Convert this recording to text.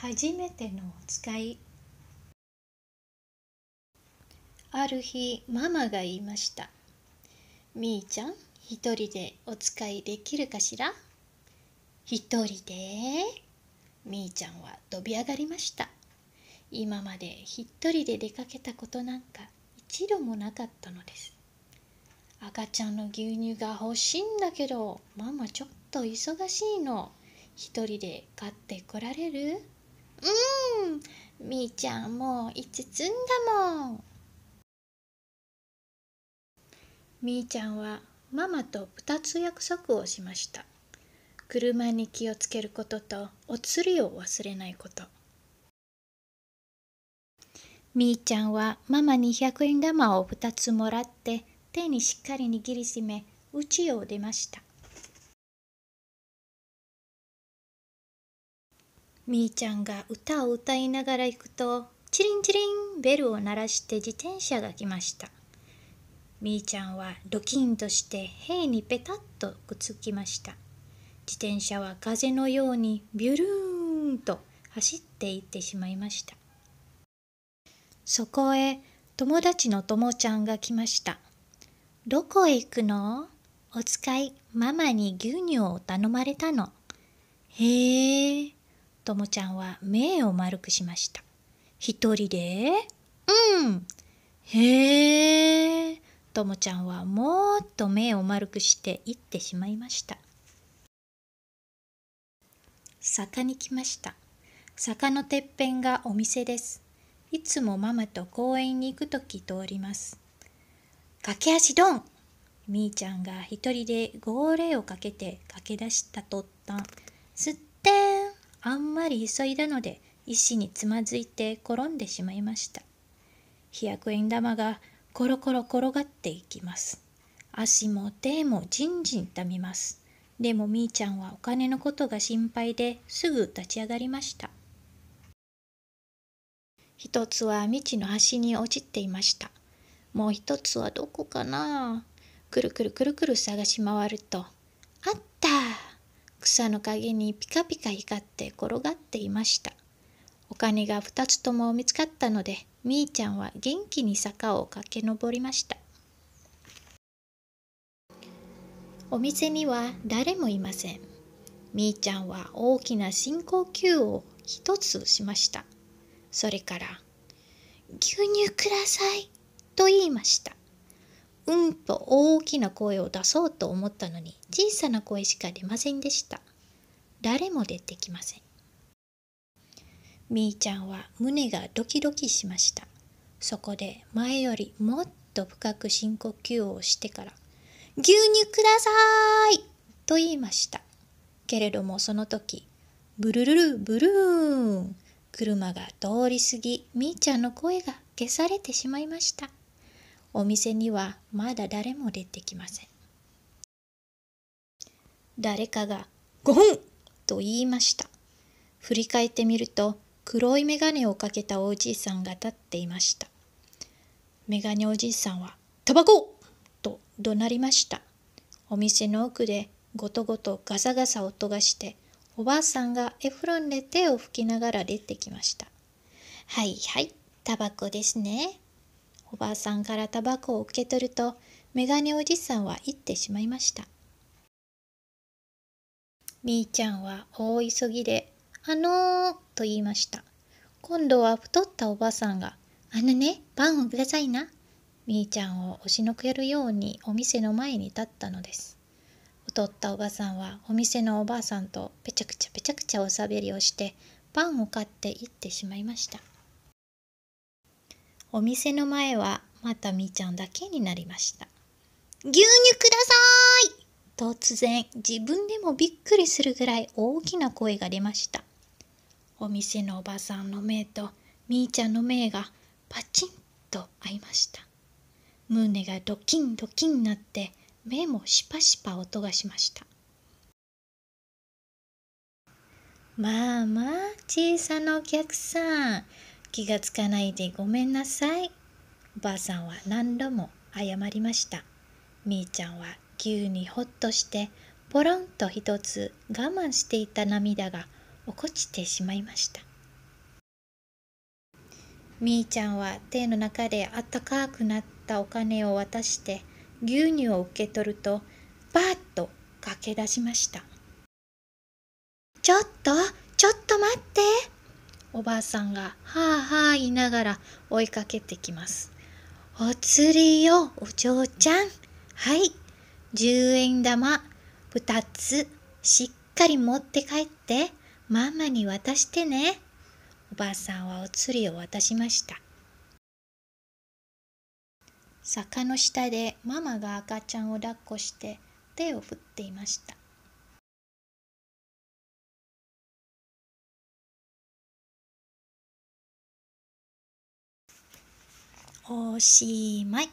初めてのお使いある日ママが言いました「みーちゃん一人でお使いできるかしら?」一人でみーちゃんは飛び上がりました今まで一人で出かけたことなんか一度もなかったのです赤ちゃんの牛乳が欲しいんだけどママちょっと忙しいの一人で買ってこられるうんみーちゃんもう5つんだもんみーちゃんはママと二つ約束をしました車に気をつけることとお釣りを忘れないことみーちゃんはママに100円玉を2つもらって手にしっかり握りしめ家を出ましたみーちゃんが歌を歌いながら行くとチリンチリンベルを鳴らして自転車が来ましたみーちゃんはドキンとして塀にペタッとくっつきました自転車は風のようにビュルーンと走っていってしまいましたそこへ友達のともちゃんが来ましたどこへ行くのお使いママに牛乳を頼まれたのへえともちゃんは目を丸くしました。一人でうん。へえ。ともちゃんはもっと目を丸くして行ってしまいました。坂に来ました。坂のてっぺんがお店です。いつもママと公園に行くとき通ります。駆け足ドンみーちゃんが一人で号令をかけて駆け出したとったん。すっあんまり急いだので石につまずいて転んでしまいました飛躍円玉がコロコロ転がっていきます足も手もじんじん痛みますでもみーちゃんはお金のことが心配ですぐ立ち上がりました一つは道の端に落ちていましたもう一つはどこかなくるくるくるくる探し回るとあった草の陰にピカピカ光って転がっていましたお金が2つとも見つかったのでみーちゃんは元気に坂を駆け上りましたお店には誰もいませんみーちゃんは大きな深呼吸を一つしましたそれから「牛乳ください」と言いましたうんと大きな声を出そうと思ったのに小さな声しか出ませんでした。誰も出てきません。みーちゃんは胸がドキドキしました。そこで前よりもっと深く深呼吸をしてから「牛乳ください!」と言いました。けれどもその時ブルルルブルーン車が通り過ぎみーちゃんの声が消されてしまいました。お店にはまだ誰も出てきません。誰かが5分と言いました。振り返ってみると黒い眼鏡をかけたおじいさんが立っていました。眼鏡おじいさんはタバコと怒鳴りました。お店の奥でごとごとガサガサ音がしておばあさんがエフロンで手を拭きながら出てきました。はいはい、タバコですね。おばあさんからタバコを受け取ると、メガネおじさんは行ってしまいました。みーちゃんは大急ぎで、あのー、と言いました。今度は太ったおばあさんが、あのね、パンをくださいな。みーちゃんを押しのけるようにお店の前に立ったのです。太ったおばあさんはお店のおばあさんとぺちゃくちゃぺちゃくちゃおしゃべりをしてパンを買って行ってしまいました。お店の前はまたみーちゃんだけになりました。牛乳ください突然自分でもびっくりするぐらい大きな声が出ました。お店のおばさんの目とみーちゃんの目がパチンと合いました。胸がドキンドキンなって目もシパシパ音がしました。まあまあ小さなお客さん気がつかないでごめんなさい。おばあさんは何度も謝りました。みーちゃんは急にほっとしてポロンと一つ我慢していた涙が落っこちてしまいました。みーちゃんは手の中であったかくなったお金を渡して牛乳を受け取るとバーッと駆け出しました。ちょっとちょっと待っておばあさんが、はあはあ言いながら追いかけてきます。お釣りよ、お嬢ちゃん。はい、10円玉2つしっかり持って帰って、ママに渡してね。おばあさんはお釣りを渡しました。坂の下でママが赤ちゃんを抱っこして手を振っていました。おしまい。